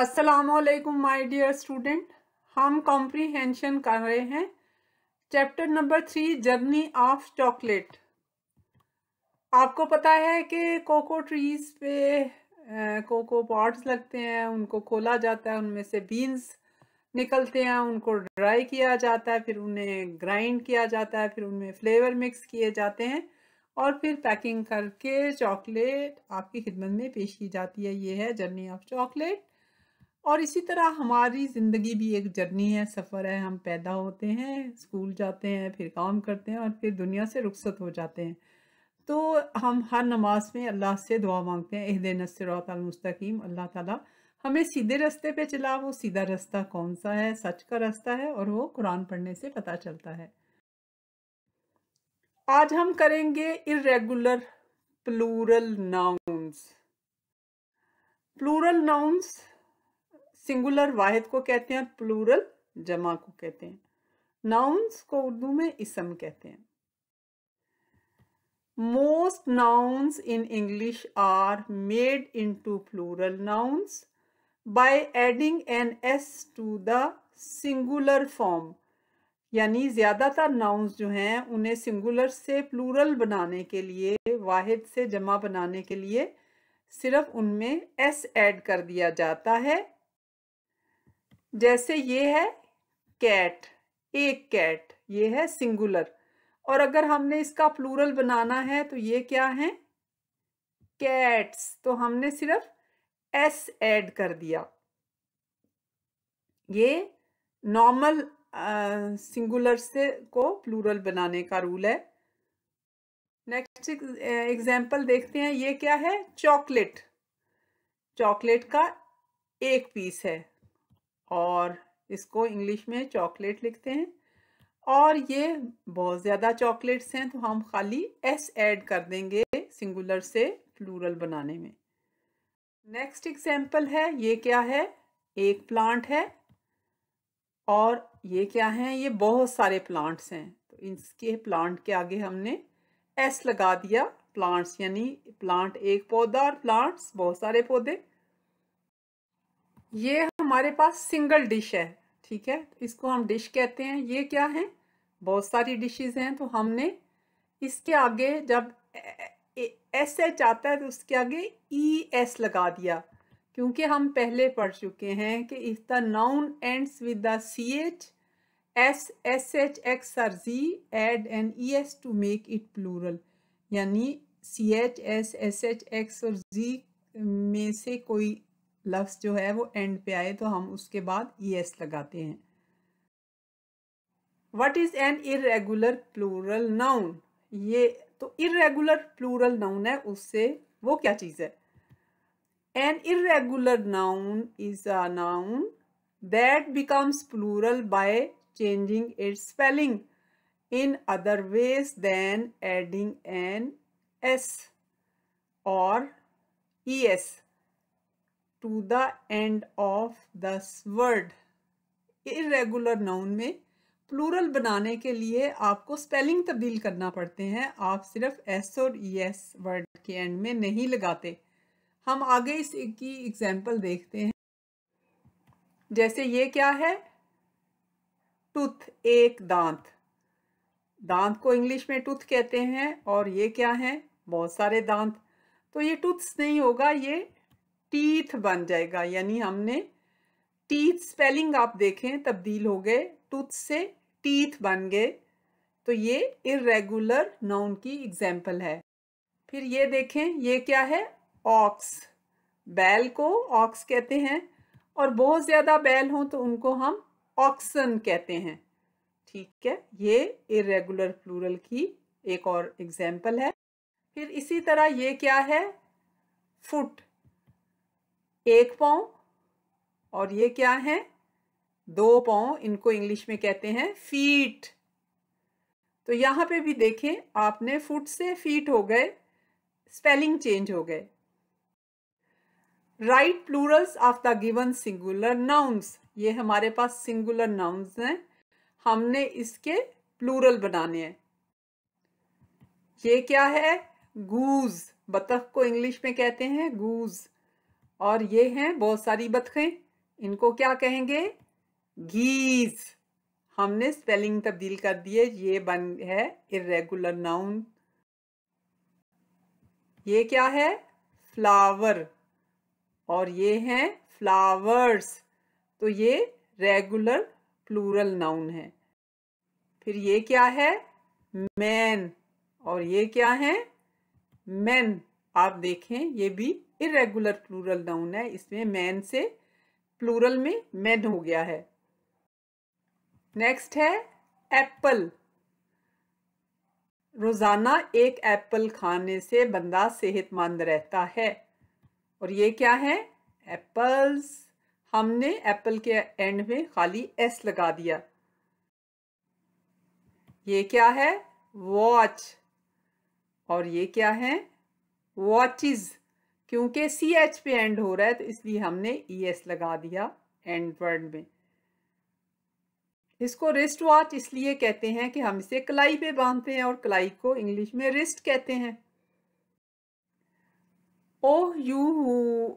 असलकुम my dear student हम comprehension कर रहे हैं chapter number three journey of chocolate आपको पता है कि कोको ट्रीज पे कोको पॉट्स लगते हैं उनको खोला जाता है उनमें से बीन्स निकलते हैं उनको ड्राई किया जाता है फिर उन्हें ग्राइंड किया जाता है फिर उनमें फ्लेवर मिक्स किए जाते हैं और फिर पैकिंग करके चॉकलेट आपकी खिदमत में पेश की जाती है ये है जर्नी ऑफ चॉकलेट और इसी तरह हमारी ज़िंदगी भी एक जर्नी है सफ़र है हम पैदा होते हैं स्कूल जाते हैं फिर काम करते हैं और फिर दुनिया से रुखसत हो जाते हैं तो हम हर नमाज में अल्लाह से दुआ मांगते हैं एहद नसरतमस्तकीम अल्लाह ताला हमें सीधे रास्ते पे चला वो सीधा रास्ता कौन सा है सच का रास्ता है और वो कुरान पढ़ने से पता चलता है आज हम करेंगे irregular plural nouns plural nouns singular वाहिद को कहते हैं प्लूरल जमा को कहते हैं नाउन्स को उर्दू में इसम कहते हैं nouns in English are made into plural nouns by adding an S to the singular form यानी ज़्यादातर नाउन्स जो हैं उन्हें सिंगुलर से प्लूरल बनाने के लिए वाहिद से जमा बनाने के लिए सिर्फ उनमें एस ऐड कर दिया जाता है जैसे ये है कैट एक कैट ये है सिंगुलर और अगर हमने इसका प्लूरल बनाना है तो ये क्या है कैट्स तो हमने सिर्फ एस ऐड कर दिया ये नॉर्मल सिंगुलर से को प्लूरल बनाने का रूल है नेक्स्ट एग्जाम्पल देखते हैं ये क्या है चॉकलेट चॉकलेट का एक पीस है और इसको इंग्लिश में चॉकलेट लिखते हैं और ये बहुत ज़्यादा चॉकलेट्स हैं तो हम खाली एस ऐड कर देंगे सिंगुलर से फ्लूरल बनाने में नेक्स्ट एग्जाम्पल है ये क्या है एक प्लांट है और ये क्या है ये बहुत सारे प्लांट्स हैं तो इसके प्लांट के आगे हमने एस लगा दिया प्लांट्स यानी प्लांट एक पौधा और प्लांट्स बहुत सारे पौधे ये हमारे पास सिंगल डिश है ठीक है इसको हम डिश कहते हैं ये क्या है बहुत सारी डिशेस हैं तो हमने इसके आगे जब एस एच आता है तो उसके आगे ई e एस लगा दिया क्योंकि हम पहले पढ़ चुके हैं कि if the noun ends with the C H S S H X or Z add an E S to make it plural यानी C H S S H X और जी में से कोई लफ्स जो है वो एंड पे आए तो हम उसके बाद ई एस लगाते हैं what is an irregular plural noun ये तो इरेगुलर प्लूरल नाउन है उससे वो क्या चीज़ है an irregular noun is a noun that becomes plural by its spelling in other ways than adding an S or E S to the end of the word irregular noun में plural बनाने के लिए आपको spelling तब्दील करना पड़ते हैं आप सिर्फ एस और यस e वर्ड के एंड में नहीं लगाते हम आगे इस की एग्जाम्पल देखते हैं जैसे ये क्या है टूथ एक दांत दांत को इंग्लिश में टूथ कहते हैं और ये क्या है बहुत सारे दांत तो ये टूथ्स नहीं होगा ये टीथ बन जाएगा यानी हमने टीथ स्पेलिंग आप देखें तब्दील हो गए टूथ से टीथ बन गए तो ये इरेगुलर नाउन की एग्जाम्पल है फिर ये देखें ये क्या है ऑक्स बैल को ऑक्स कहते हैं और बहुत ज़्यादा बैल हो तो उनको हम ऑक्सन कहते हैं ठीक है ये इरेगुलर प्लूरल की एक और एग्जाम्पल है फिर इसी तरह ये क्या है फुट एक पाँव और ये क्या है दो पाँव इनको इंग्लिश में कहते हैं फीट तो यहाँ पे भी देखें आपने फुट से फीट हो गए स्पेलिंग चेंज हो गए write plurals of the given singular nouns ये हमारे पास सिंगुलर नाउन्स हैं हमने इसके प्लूरल बनाने हैं ये क्या है गूज बतख को इंग्लिश में कहते हैं गूज और ये हैं बहुत सारी बतखें इनको क्या कहेंगे घीज हमने स्पेलिंग तब्दील कर दिए ये बन है इरेगुलर नाउन ये क्या है फ्लावर और ये हैं फ्लावर्स तो ये रेगुलर प्लूरल नाउन है फिर ये क्या है मैन और ये क्या है मैन आप देखें ये भी इरेगुलर प्लूरल नाउन है इसमें मैन से प्लूरल में मैन हो गया है नेक्स्ट है एप्पल रोज़ाना एक एप्पल खाने से बंदा सेहतमंद रहता है और ये क्या है एप्पल्स हमने एप्पल के एंड में खाली एस लगा दिया ये क्या है वॉच और ये क्या है वॉचिज़ क्योंकि सी एच पे एंड हो रहा है तो इसलिए हमने ई e एस लगा दिया एंड वर्ड में इसको रिस्ट वॉच इसलिए कहते हैं कि हम इसे कलाई पे बांधते हैं और कलाई को इंग्लिश में रिस्ट कहते हैं O you who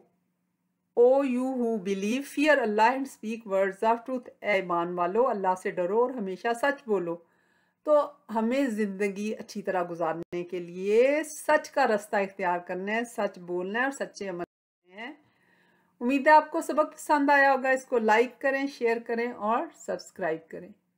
O you who believe fear Allah and speak words of truth ऐ ईमान वालो अल्लाह से डरो और हमेशा सच बोलो तो हमें ज़िंदगी अच्छी तरह गुजारने के लिए सच का रास्ता इख्तियार करना है सच बोलना है और सच्चे अमल करने हैं उम्मीद है आपको सबक पसंद आया होगा इसको लाइक करें शेयर करें और सब्सक्राइब करें